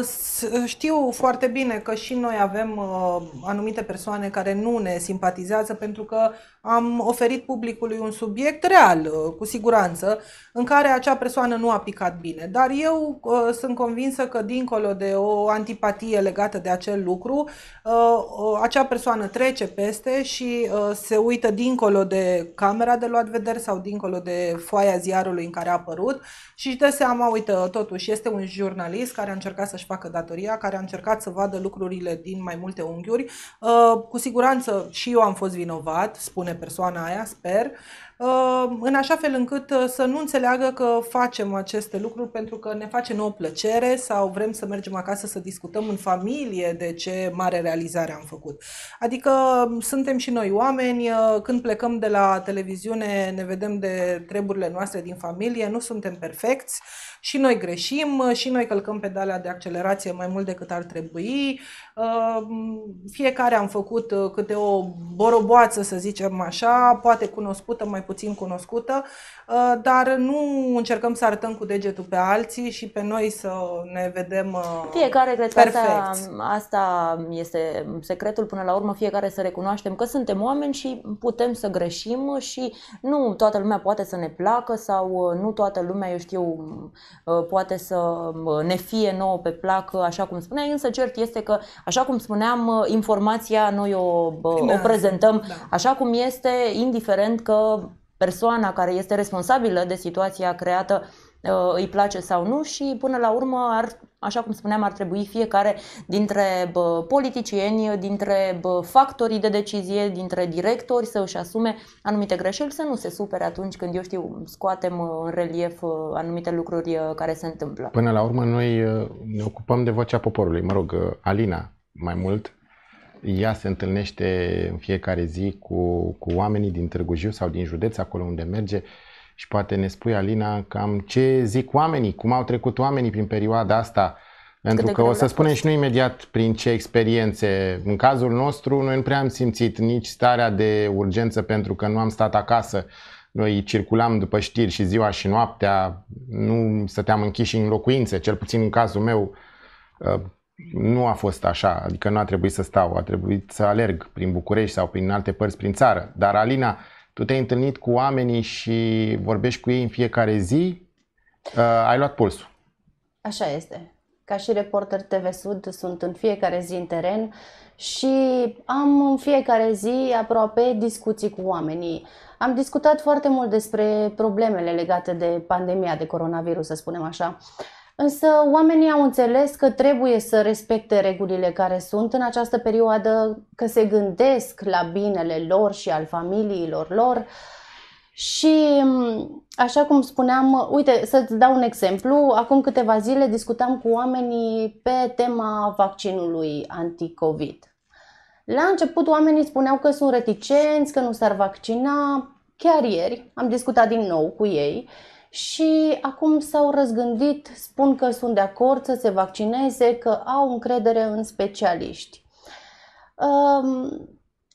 C: știu foarte bine că și noi avem uh, anumite persoane care nu ne simpatizează pentru că am oferit publicului un subiect real, uh, cu siguranță, în care acea persoană nu a picat bine. Dar eu uh, sunt convinsă că, dincolo de o antipatie legată de acel lucru, uh, uh acea persoană trece peste și uh, se uită dincolo de camera de luat vederi sau dincolo de foaia ziarului în care a apărut și își dă seama, uită, totuși, este un jurnalist care a încercat să-și facă datoria, care a încercat să vadă lucrurile din mai multe unghiuri. Uh, cu siguranță și eu am fost vinovat, spune persoana aia, sper, uh, în așa fel încât uh, să nu înțeleagă că facem aceste lucruri pentru că ne face nouă plăcere sau vrem să mergem acasă să discutăm în familie de ce mare realizare am făcut. Adică um, suntem și noi oameni, uh, când plecăm de la televiziune ne vedem de treburile noastre din familie, nu suntem perfecți și noi greșim, și noi călcăm pedalea de accelerație mai mult decât ar trebui, Ehm, fiecare am făcut uh, câte o boroboață, să zicem așa, poate cunoscută, mai puțin cunoscută Uh, dar nu încercăm să arătăm cu degetul pe alții și pe noi să ne vedem uh, Fiecare, cred că asta,
A: asta este secretul până la urmă, fiecare să recunoaștem că suntem oameni și putem să greșim și nu toată lumea poate să ne placă sau uh, nu toată lumea, eu știu, poate să ne fie nouă pe plac, așa cum spuneai, însă cert este că, așa cum spuneam, informația noi o, o prezentăm da. așa cum este, indiferent că persoana care este responsabilă de situația creată uh, îi place sau nu și până la urmă, ar, așa cum spuneam, ar trebui fiecare dintre politicieni, dintre factorii de decizie, dintre directori să își asume anumite greșeli, să nu se supere atunci când, eu știu, scoatem uh, în relief uh, anumite lucruri care se întâmplă.
B: Până la urmă, noi ne ocupăm de vocea poporului. Mă rog, Alina, mai mult, ea se întâlnește în fiecare zi cu, cu oamenii din Târgu Jiu sau din județ, acolo unde merge și poate ne spui, Alina, cam ce zic oamenii, cum au trecut oamenii prin perioada asta, pentru că o să spunem și nu imediat prin ce experiențe. În cazul nostru, noi nu prea am simțit nici starea de urgență pentru că nu am stat acasă. Noi circulam după știri și ziua și noaptea, nu stăteam închiși în locuințe, cel puțin în cazul meu nu a fost așa, adică nu a trebuit să stau, a trebuit să alerg prin București sau prin alte părți prin țară. Dar Alina, tu te-ai întâlnit cu oamenii și vorbești cu ei în fiecare zi, uh, ai luat pulsul. Așa
D: este. Ca și reporter TV Sud sunt în fiecare zi în teren și am în fiecare zi aproape discuții cu oamenii. Am discutat foarte mult despre problemele legate de pandemia de coronavirus, să spunem așa. Uh, Însă oamenii au înțeles că trebuie să respecte regulile care sunt în această perioadă, că se gândesc la binele lor și al familiilor lor. Și așa cum spuneam, uite, să-ți dau un exemplu, acum câteva zile discutam cu oamenii pe tema vaccinului anticovid. La început oamenii spuneau că sunt reticenți, că nu s-ar vaccina. Chiar ieri am discutat din nou cu ei și acum s-au răzgândit, spun că sunt de acord să se vaccineze, că au încredere în specialiști. Ehm,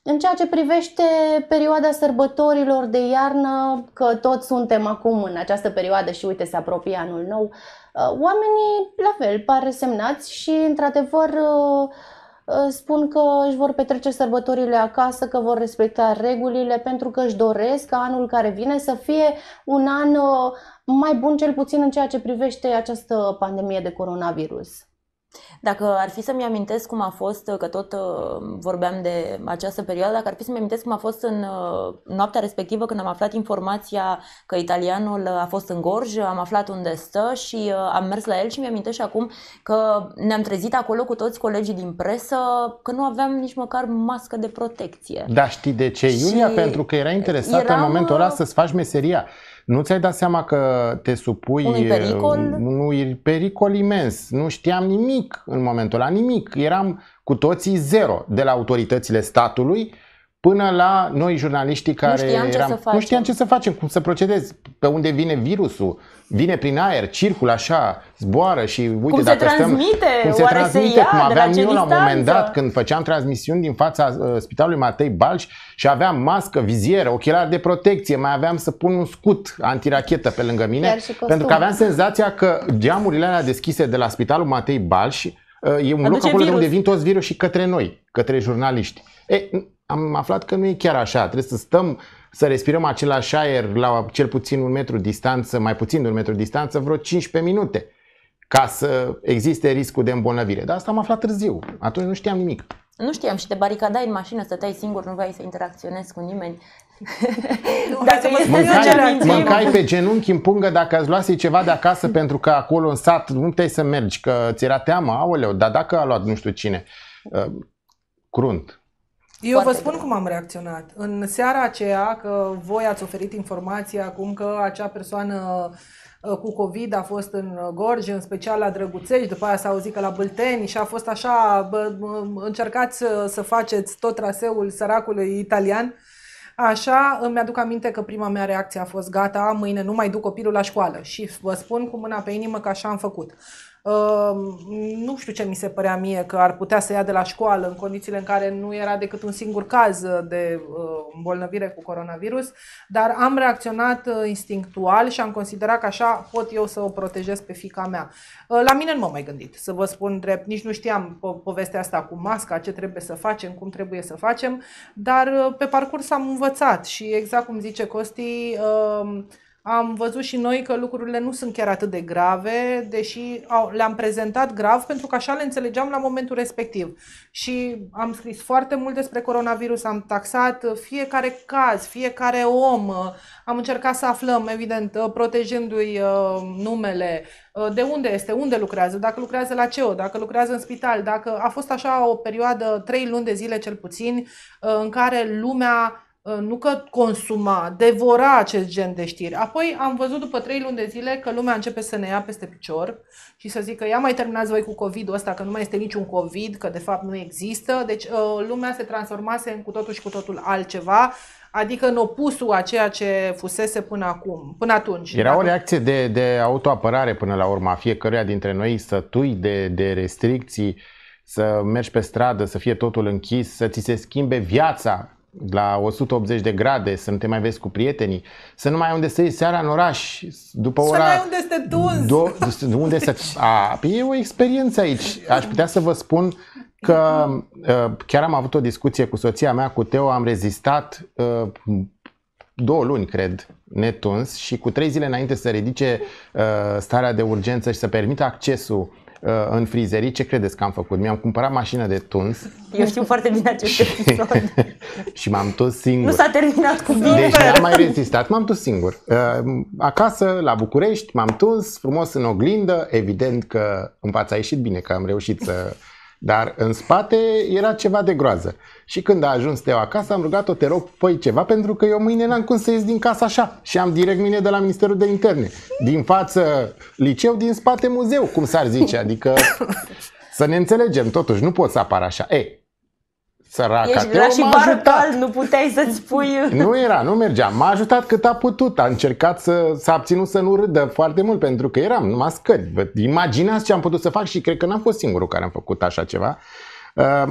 D: în ceea ce privește perioada sărbătorilor de iarnă, că toți suntem acum în această perioadă și uite se apropie anul nou, eh, oamenii la fel par semnați și într-adevăr eh, Ă, spun că își vor petrece sărbătorile acasă, că vor respecta regulile pentru că își doresc ca anul care vine să fie un an ă, mai bun, cel puțin în ceea ce privește această pandemie de coronavirus.
A: Dacă ar fi să-mi amintesc cum a fost, uh, că tot uh, vorbeam de această perioadă, dacă ar fi să-mi amintesc cum a fost în uh, noaptea respectivă când am aflat informația că italianul a fost în gorj, am aflat unde stă și am mers la el și mi-amintesc și acum că ne-am trezit acolo cu toți colegii din presă că nu aveam nici măcar mască de protecție.
B: Da, știi de ce, Iulia? Pentru că era interesată eram... în momentul ăla să-ți faci meseria. Nu ți-ai dat seama că te supui unui pericol? unui pericol imens. Nu știam nimic în momentul ăla, nimic. Eram cu toții zero de la autoritățile statului până la noi jurnaliștii care nu știam, eram, ce, să facem. nu știam ce să facem, cum să procedezi, pe unde vine virusul, vine prin aer, circul așa, zboară și uite cum dacă se transmite, cum se transmite, se cum aveam eu distanță? la un moment dat când făceam transmisiuni din fața uh, spitalului Matei Balș și aveam mască, vizieră, ochelari de protecție, mai aveam să pun un scut antirachetă pe lângă mine, pentru că aveam senzația că geamurile alea deschise de la spitalul Matei Balș uh, e un Aduce loc acolo virus. unde vin toți virusii către noi, către jurnaliști. E, am aflat că nu e chiar așa. Trebuie să stăm să respirăm același aer la cel puțin un metru distanță, mai puțin de un metru distanță, vreo 15 minute ca să existe riscul de îmbolnăvire. Dar asta am aflat târziu. Atunci nu știam nimic.
A: Nu știam și te baricadai în mașină, stăteai singur, nu vrei să interacționezi cu nimeni.
B: dacă mâncai, mâncai pe genunchi în pungă dacă ați luat ceva de acasă pentru că acolo în sat nu puteai să mergi, că ți era teamă, aoleu, dar dacă a luat nu știu cine. Uh, crunt.
C: Eu vă spun greu. cum am reacționat. În seara aceea, că voi ați oferit informația acum că acea persoană uh, cu COVID a fost în Gorj, în special la Drăguțești, după aia s-a auzit că la Bâlteni și a fost așa, bă, încercați să faceți tot traseul săracului italian. Așa, îmi aduc aminte că prima mea reacție a fost gata, mâine nu mai duc copilul la școală și vă spun cu mâna pe inimă că așa am făcut. Nu știu ce mi se părea mie că ar putea să ia de la școală în condițiile în care nu era decât un singur caz de uh, îmbolnăvire cu coronavirus, dar am reacționat uh, instinctual și am considerat că așa pot eu să o protejez pe fica mea. Uh, la mine nu m-am mai gândit, să vă spun drept, nici nu știam po- povestea asta cu masca, ce trebuie să facem, cum trebuie să facem, dar pe parcurs am învățat și exact cum zice Costi, am văzut și noi că lucrurile nu sunt chiar atât de grave, deși au, le-am prezentat grav pentru că așa le înțelegeam la momentul respectiv. Și am scris foarte mult despre coronavirus, am taxat fiecare caz, fiecare om, am încercat să aflăm, evident, protejându-i uh, numele, uh, de unde este, unde lucrează, dacă lucrează la CEO, dacă lucrează în spital, dacă a fost așa o perioadă, trei luni de zile cel puțin, uh, în care lumea Ă, nu că consuma, devora acest gen de știri. Apoi am văzut după trei luni de zile că lumea începe să ne ia peste picior și să zică ia mai terminați voi cu COVID-ul ăsta, că nu mai este niciun COVID, că de fapt nu există. Deci ă, lumea se transformase în cu totul și cu totul altceva, adică în opusul a ceea ce fusese până acum, până atunci. Era o reacție
B: de, de autoapărare până la urmă a fiecăruia dintre noi sătui de, de restricții, să mergi pe stradă, să fie totul închis, să ți se schimbe viața la 180 de grade, să nu te mai vezi cu prietenii, să nu mai ai unde să iei seara în oraș, după ora... Să nu unde să te Do, unde să... A, e o experiență aici. Aș putea să vă spun că uh, chiar am avut o discuție cu soția mea, cu Teo, am rezistat uh, două luni, cred, netuns și cu trei zile înainte să ridice uh, starea de urgență și să permită accesul Uh, în frizerii, ce credeți că am făcut? Mi-am cumpărat mașină de tuns.
A: Eu știu foarte bine acest episod.
B: și m-am tuns singur. Nu s-a
A: terminat cu bine. Deci n-am mai
B: rezistat, m-am tuns singur. Uh, acasă, la București, m-am tuns frumos în oglindă. Evident că în fața a ieșit bine, că am reușit să dar în spate era ceva de groază. Și când a ajuns Teo acasă, am rugat-o, te rog, păi ceva, pentru că eu mâine n-am cum să ies din casă așa. Și am direct mine de la Ministerul de Interne. Din față liceu, din spate muzeu, cum s-ar zice. Adică să ne înțelegem, totuși, nu pot să apar așa. E, săraca. Ești Teo și barcal,
A: nu puteai să-ți spui. Nu
B: era, nu mergea. M-a ajutat cât a putut. A încercat să s-a abținut să nu râdă foarte mult pentru că eram numai scări. Imaginați ce am putut să fac și cred că n-am fost singurul care am făcut așa ceva. Uh,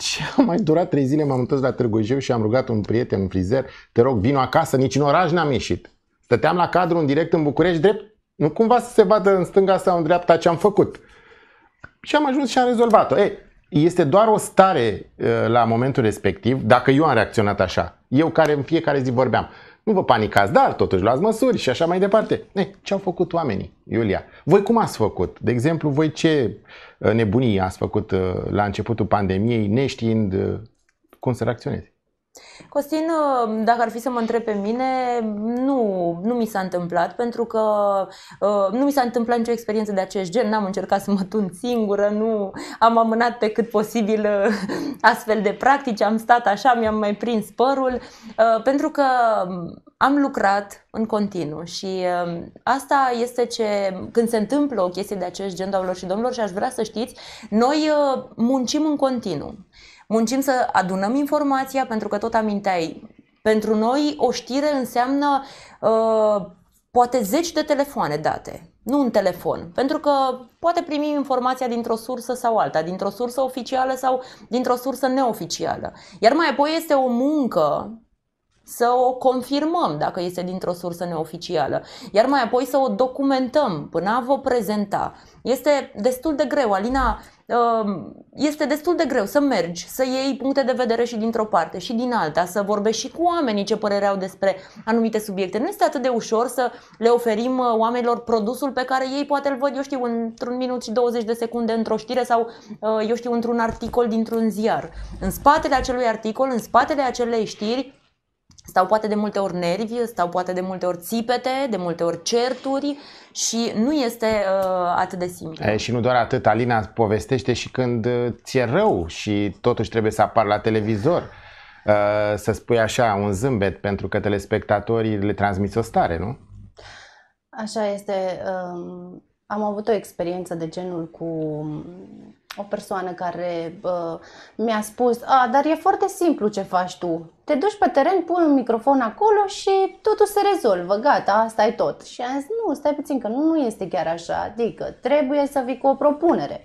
B: și am mai durat trei zile, m-am întors la Târgu Jiu și am rugat un prieten, un frizer, te rog, vino acasă, nici în oraș n-am ieșit. Stăteam la cadru în direct în București, drept, nu cumva să se vadă în stânga sau în dreapta ce am făcut. Și am ajuns și am rezolvat-o. Ei, este doar o stare uh, la momentul respectiv, dacă eu am reacționat așa, eu care în fiecare zi vorbeam, nu vă panicați, dar totuși luați măsuri și așa mai departe. ce au făcut oamenii, Iulia? Voi cum ați făcut? De exemplu, voi ce uh, nebunii ați făcut uh, la începutul pandemiei, neștiind cum să reacționezi?
A: Costin, uh, dacă ar fi să mă întreb pe mine, nu, nu mi s-a întâmplat, pentru că uh, nu mi s-a întâmplat nicio experiență de acest gen, n-am încercat să mă tun singură, nu am amânat pe cât posibil uh, astfel de practici, am stat așa, mi-am mai prins părul, pentru că am lucrat în continuu și asta este ce, când se întâmplă o chestie de acest gen, doamnelor și domnilor, și aș vrea să știți, noi muncim în continuu. Muncim să adunăm informația, pentru că tot aminteai, pentru noi o știre înseamnă uh, poate zeci de telefoane date, nu un telefon, pentru că poate primim informația dintr-o sursă sau alta, dintr-o sursă oficială sau dintr-o sursă neoficială. Iar mai apoi este o muncă să o confirmăm dacă este dintr-o sursă neoficială, iar mai apoi să o documentăm până a vă prezenta. Este destul de greu. Alina, este destul de greu să mergi, să iei puncte de vedere și dintr-o parte și din alta, să vorbești și cu oamenii ce părere au despre anumite subiecte. Nu este atât de ușor să le oferim uh, oamenilor produsul pe care ei poate îl văd, eu știu, într-un minut și 20 de secunde într-o știre sau, uh, eu știu, într-un articol dintr-un ziar. În spatele acelui articol, în spatele acelei știri, Stau poate de multe ori nervi, stau poate de multe ori țipete, de multe ori certuri și nu este uh, atât de simplu. E,
B: și nu doar atât, Alina povestește și când uh, ți-e rău și totuși trebuie să apar la televizor uh, să spui așa un zâmbet pentru că telespectatorii le transmiți o stare, nu?
D: Așa este. Um, am avut o experiență de genul cu o persoană care uh, mi-a spus, a, dar e foarte simplu ce faci tu. Te duci pe teren, pui un microfon acolo și totul se rezolvă, gata, asta e tot. Și am zis, nu, stai puțin că nu, nu este chiar așa, adică trebuie să vii cu o propunere.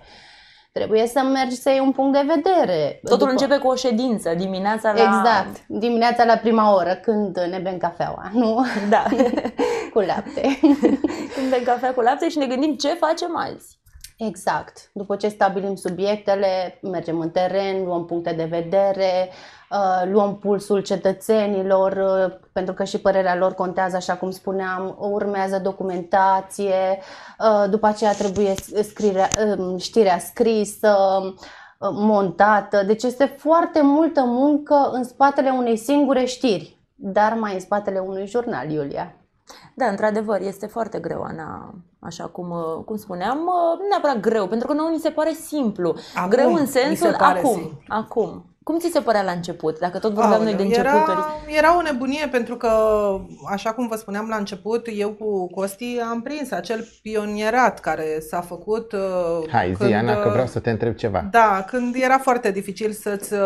D: Trebuie să mergi să iei un punct de vedere. Totul după. începe
A: cu o ședință dimineața la... Exact,
D: dimineața la prima oră când ne bem cafeaua, nu? Da.
A: cu lapte. când bem cafea cu lapte și ne gândim ce facem azi.
D: Exact. După ce stabilim subiectele, mergem în teren, luăm puncte de vedere, uh, luăm pulsul cetățenilor, uh, pentru că și părerea lor contează, așa cum spuneam, urmează documentație, uh, după aceea trebuie scrirea, știrea scrisă, montată. Deci este foarte multă muncă în spatele unei singure știri, dar mai în spatele unui jurnal, Iulia.
A: Da, într-adevăr, este foarte greu, Ana, așa cum, uh, cum spuneam, nu uh, neapărat greu, pentru că nouă ni se pare simplu. Acum, greu în sensul se acum, simplu. acum, cum ți se părea la început, dacă tot vorbeam Aoleu, noi de începuturi?
C: Era, era o nebunie pentru că, așa cum vă spuneam la început, eu cu Costi am prins acel pionierat care s-a făcut... Uh, Hai când, zi, Ana, că uh, vreau să
B: te întreb ceva.
C: Da, când era foarte dificil să-ți, uh,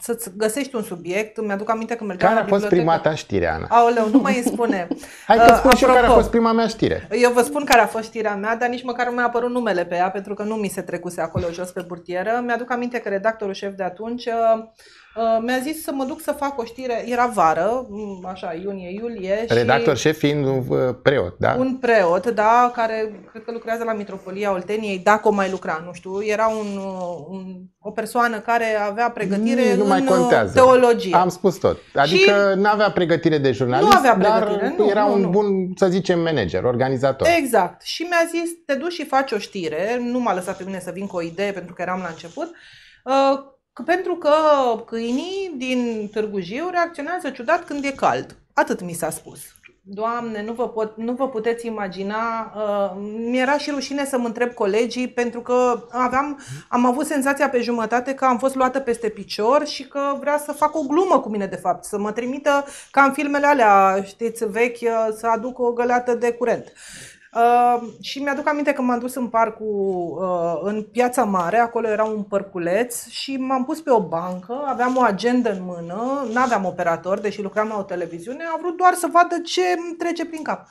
C: să-ți găsești un subiect. Mi-aduc aminte că mergeam care la Care a fost prima
B: ta știre, Ana?
C: Aoleu, nu mai îmi spune.
B: Hai că spun uh, și eu care a fost prima mea știre.
C: Eu vă spun care a fost știrea mea, dar nici măcar nu mi-a apărut numele pe ea, pentru că nu mi se trecuse acolo jos pe burtieră. Mi-aduc aminte că redactorul șef de atunci atunci uh, uh, mi-a zis să mă duc să fac o știre, era vară, mm, așa, iunie-iulie. Redactor și
B: șef fiind un uh, preot, da? Un
C: preot, da, care cred că lucrează la Mitropolia Olteniei, dacă o mai lucra, nu știu. Era un, un, o persoană care avea pregătire mm, nu în mai contează. teologie. Am
B: spus tot. Adică nu avea pregătire de jurnalist, nu avea pregătire, dar nu, era nu, un nu. bun, să zicem, manager, organizator.
C: Exact. Și mi-a zis, te duci și faci o știre, nu m-a lăsat pe mine să vin cu o idee pentru că eram la început pentru că câinii din Târgu Jiu reacționează ciudat când e cald. Atât mi s-a spus. Doamne, nu vă, pot, nu vă puteți imagina, uh, mi-era și rușine să mă întreb colegii pentru că aveam, am avut senzația pe jumătate că am fost luată peste picior și că vrea să fac o glumă cu mine de fapt, să mă trimită ca în filmele alea, știți, vechi, uh, să aduc o găleată de curent și mi-aduc aminte că m-am dus în parcul, uh, în Piața Mare, acolo era un părculeț și m-am pus pe o bancă, aveam o agendă în mână, n-aveam operator, deși lucram la o televiziune, am vrut doar să vadă ce îmi trece prin cap. Uh,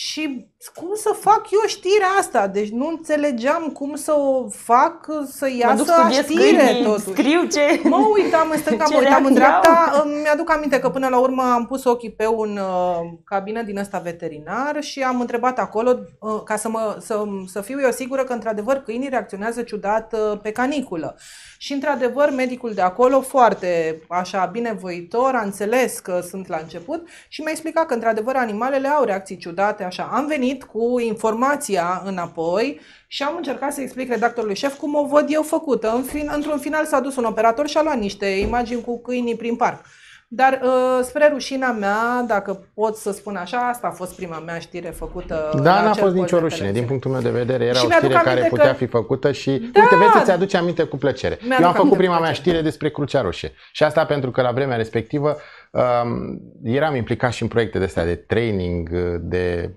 C: și cum să fac eu știrea asta? Deci nu înțelegeam cum să o fac să iasă știre totuși. Scriu
A: ce... Mă uitam în stânga, mă uitam în dreapta.
C: Mi-aduc aminte că până la urmă am pus ochii pe un uh, cabinet din ăsta veterinar și am întrebat acolo uh, ca să, mă, să, să fiu eu sigură că într-adevăr câinii reacționează ciudat uh, pe caniculă. Și într-adevăr medicul de acolo foarte așa binevoitor a înțeles că sunt la început și mi-a explicat că într-adevăr animalele au reacții ciudate așa. Am venit cu informația înapoi și am încercat să explic redactorului șef cum o văd eu făcută. În fin, într-un final s-a dus un operator și a luat niște imagini cu câinii prin parc. Dar uh, spre rușina mea, dacă pot să spun așa, asta a fost prima mea știre făcută. Da, n-a fost nicio rușine.
B: Din punctul meu de vedere, era o știre care putea fi făcută și, da, uite, vezi să-ți aduce aminte cu plăcere. Eu am făcut prima mea știre despre Crucea Roșie. Și asta pentru că la vremea respectivă Um, eram implicat și în proiecte de astea de training, de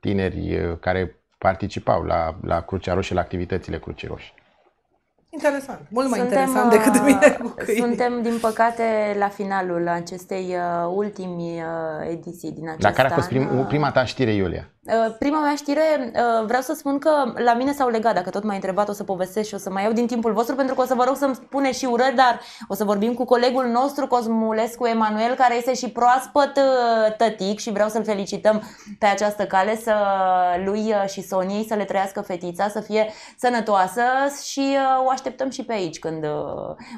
B: tineri uh, care participau la, la Crucea Roșie, la activitățile Crucii Roșii.
C: Interesant, mult mai suntem, interesant decât de uh, mine cu Suntem,
A: din păcate, la finalul acestei uh, ultimi ediții din acest La care a fost prim,
B: prima ta știre, Iulia?
A: Uh, prima mea știre, uh, vreau să spun că la mine s-au legat, dacă tot m-ai întrebat, o să povestesc și o să mai iau din timpul vostru, pentru că o să vă rog să-mi spune și urări, dar o să vorbim cu colegul nostru, Cosmulescu Emanuel, care este și proaspăt uh, tătic și vreau să-l felicităm pe această cale, să lui și Soniei să le trăiască fetița, să fie sănătoasă și o așteptăm și pe aici când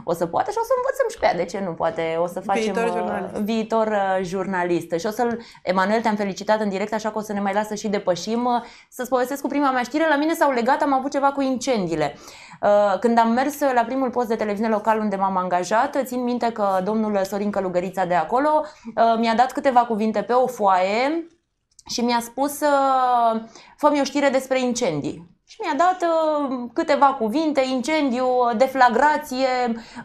A: o să poată și o să învățăm și pe ea, de ce nu poate, o să facem viitor jurnalist. Viitor jurnalist. Și o să Emanuel, te-am felicitat în direct, așa că o să ne mai lasă și depășim. Uh, să-ți povestesc cu prima mea știre, la mine s-au legat, am avut ceva cu incendiile. Uh, când am mers la primul post de televiziune local unde m-am angajat, țin minte că domnul Sorin Călugărița de acolo uh, mi-a dat câteva cuvinte pe o foaie și mi-a spus fă o știre despre incendii. Și mi-a dat câteva cuvinte, incendiu, deflagrație,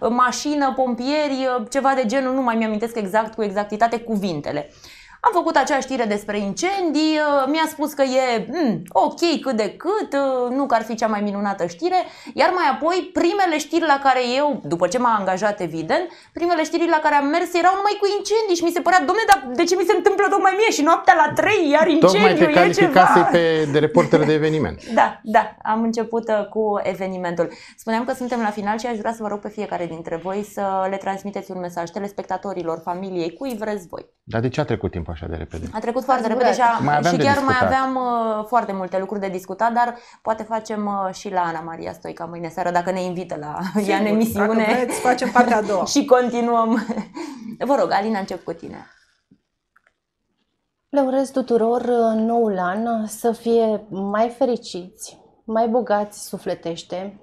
A: mașină, pompieri, ceva de genul, nu mai mi-amintesc exact cu exactitate cuvintele. Am făcut acea știre despre incendii, uh, mi-a spus că e mm, ok cât de cât, uh, nu că ar fi cea mai minunată știre, iar mai apoi primele știri la care eu, după ce m-a angajat evident, primele știri la care am mers erau numai cu incendii și mi se părea, domne, dar de ce mi se întâmplă tocmai mie și noaptea la 3 iar incendiu Tocmai te calificase pe
B: de reporter de eveniment.
A: da, da, am început uh, cu evenimentul. Spuneam că suntem la final și aș vrea să vă rog pe fiecare dintre voi să le transmiteți un mesaj telespectatorilor, familiei, cui vreți voi.
B: Dar de ce a trecut timp așa de repede. A
A: trecut foarte repede și, a, mai și chiar mai aveam uh, foarte multe lucruri de discutat, dar poate facem uh, și la Ana Maria Stoica mâine seară, dacă ne invită la Sigur, ea în emisiune. Vreți, facem partea a doua. și continuăm. Vă rog, Alina, încep cu tine.
D: Le urez tuturor uh, noul an să fie mai fericiți, mai bogați sufletește.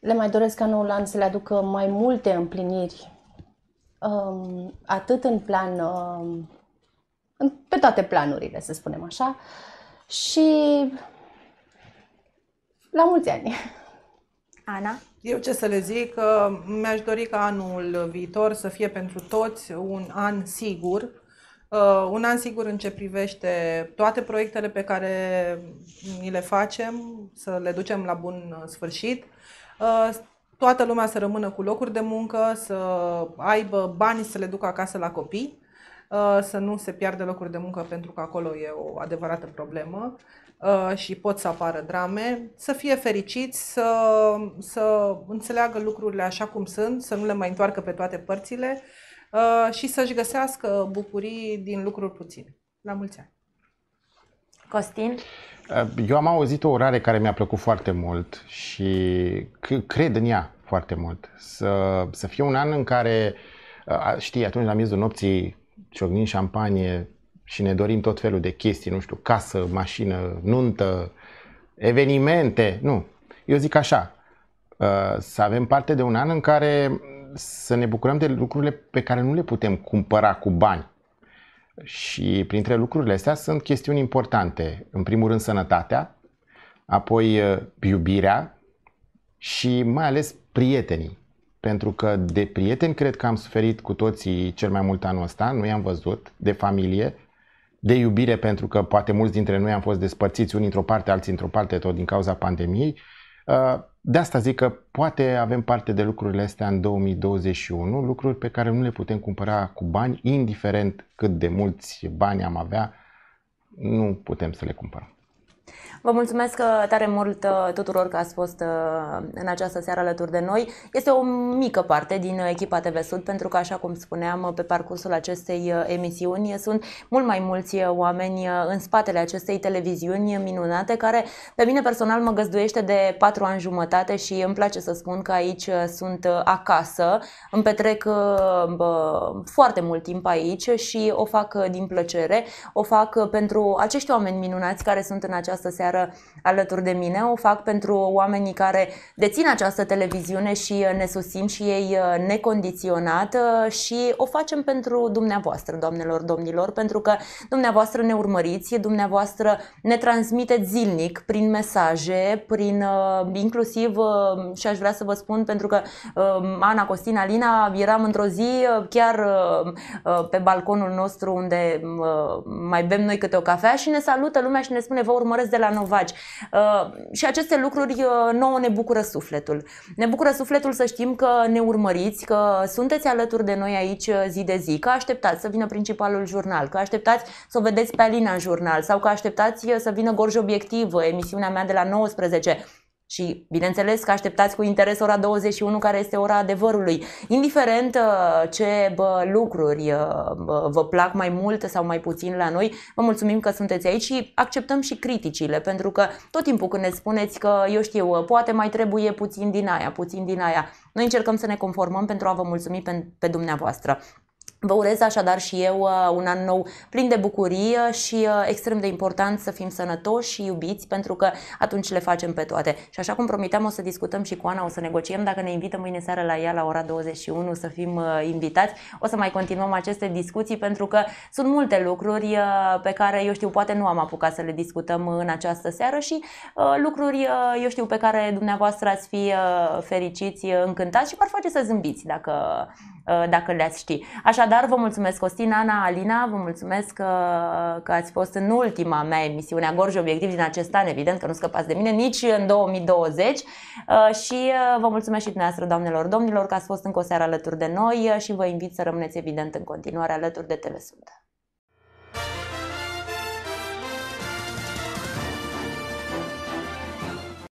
D: Le mai doresc ca noul an să le aducă mai multe împliniri Um, atât în plan, um, pe toate planurile, să spunem așa, și la mulți ani. Ana?
C: Eu ce să le zic, uh, mi-aș dori ca anul viitor să fie pentru toți un an sigur, uh, un an sigur în ce privește toate proiectele pe care ni le facem, să le ducem la bun sfârșit, uh, toată lumea să rămână cu locuri de muncă, să aibă bani să le ducă acasă la copii, uh, să nu se piardă locuri de muncă pentru că acolo e o adevărată problemă uh, și pot să apară drame, să fie fericiți, să, să înțeleagă lucrurile așa cum sunt, să nu le mai întoarcă pe toate părțile uh, și să-și găsească bucurii din lucruri puține. La mulți ani! Costin?
B: Uh, eu am auzit o orare care mi-a plăcut foarte mult și cred în ea foarte mult. Să, să fie un an în care, uh, știi, atunci la miezul nopții ciognim șampanie și ne dorim tot felul de chestii, nu știu, casă, mașină, nuntă, evenimente. Nu, eu zic așa, uh, să avem parte de un an în care să ne bucurăm de lucrurile pe care nu le putem cumpăra cu bani și printre lucrurile astea sunt chestiuni importante. În primul rând sănătatea, apoi uh, iubirea și mai ales prietenii. Pentru că de prieteni cred că am suferit cu toții cel mai mult anul ăsta, nu i-am văzut, de familie, de iubire pentru că poate mulți dintre noi am fost despărțiți unii într-o parte, alții într-o parte, tot din cauza pandemiei. Uh, de asta zic că poate avem parte de lucrurile astea în 2021, lucruri pe care nu le putem cumpăra cu bani, indiferent cât de mulți bani am avea, nu putem să le cumpărăm.
A: Vă mulțumesc uh, tare mult uh, tuturor că ați fost uh, în această seară alături de noi. Este o mică parte din echipa TV Sud, pentru că, așa cum spuneam, pe parcursul acestei emisiuni sunt mult mai mulți oameni în spatele acestei televiziuni minunate, care pe mine personal mă găzduiește de patru ani jumătate și îmi place să spun că aici sunt acasă. Îmi petrec foarte mult timp aici și o fac din plăcere. O fac pentru acești oameni minunați care sunt în această seară seară alături de mine. O fac pentru oamenii care dețin această televiziune și uh, ne susțin și ei uh, necondiționat uh, și o facem pentru dumneavoastră, doamnelor, domnilor, pentru că dumneavoastră ne urmăriți, dumneavoastră ne transmiteți zilnic prin mesaje, prin inclusiv și aș vrea să vă spun pentru că Ana Costina Lina eram într-o zi chiar pe balconul nostru unde mai bem noi câte o cafea și ne salută lumea și ne spune vă urmăresc de la 9 vinovați. Uh, și aceste lucruri uh, nouă ne bucură sufletul. Ne bucură sufletul să știm că ne urmăriți, că sunteți alături de noi aici uh, zi de zi, că așteptați să vină principalul jurnal, că așteptați să o vedeți pe Alina în jurnal sau că așteptați să vină Gorj Obiectiv, emisiunea mea de la 19 și bineînțeles că așteptați cu interes ora 21 care este ora adevărului. Indiferent uh, ce bă, lucruri uh, bă, vă plac mai mult sau mai puțin la noi, vă mulțumim că sunteți aici și acceptăm și criticile, pentru că tot timpul când ne spuneți că, eu știu, uh, poate mai trebuie puțin din aia, puțin din aia, noi încercăm să ne conformăm pentru a vă mulțumi pe, pe dumneavoastră. Vă urez așadar și eu uh, un an nou plin de bucurie și uh, extrem de important să fim sănătoși și iubiți pentru că atunci le facem pe toate. Și așa cum promiteam, o să discutăm și cu Ana, o să negociem dacă ne invită mâine seară la ea la ora 21 să fim uh, invitați. O să mai continuăm aceste discuții pentru că sunt multe lucruri pe care, eu știu, poate nu am apucat să le discutăm în această seară și lucruri, eu știu, pe care dumneavoastră ați fi fericiți, încântați și m ar face să zâmbiți dacă Uh, dacă le-ați ști. Așadar, vă mulțumesc Costina, Ana, Alina, vă mulțumesc că, uh, că ați fost în ultima mea emisiune a Gorj Obiectiv din acest an, evident că nu scăpați de mine, nici în 2020 uh, și vă mulțumesc și dumneavoastră, doamnelor, domnilor, că ați fost încă o seară alături de noi și vă invit să rămâneți evident în continuare alături de TV Sunt.